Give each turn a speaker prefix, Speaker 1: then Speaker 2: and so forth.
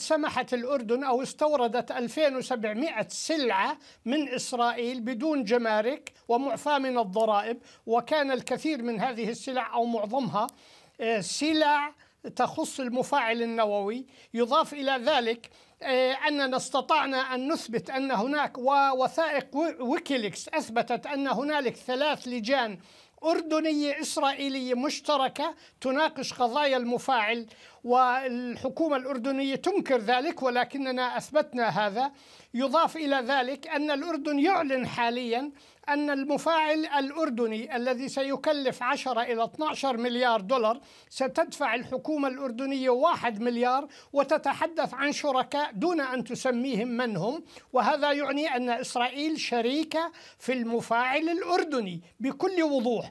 Speaker 1: سمحت الأردن أو استوردت 2700 سلعة من إسرائيل بدون جمارك ومعفاة من الضرائب وكان الكثير من هذه السلع أو معظمها آه، سلع تخص المفاعل النووي يضاف إلى ذلك آه، أننا استطعنا أن نثبت أن هناك ووثائق ويكيليكس أثبتت أن هنالك ثلاث لجان أردنية إسرائيلية مشتركة تناقش قضايا المفاعل والحكومة الأردنية تنكر ذلك ولكننا أثبتنا هذا يضاف إلى ذلك أن الأردن يعلن حاليا أن المفاعل الأردني الذي سيكلف 10 إلى 12 مليار دولار ستدفع الحكومة الأردنية 1 مليار وتتحدث عن شركاء دون أن تسميهم من هم وهذا يعني أن إسرائيل شريكة في المفاعل الأردني بكل وضوح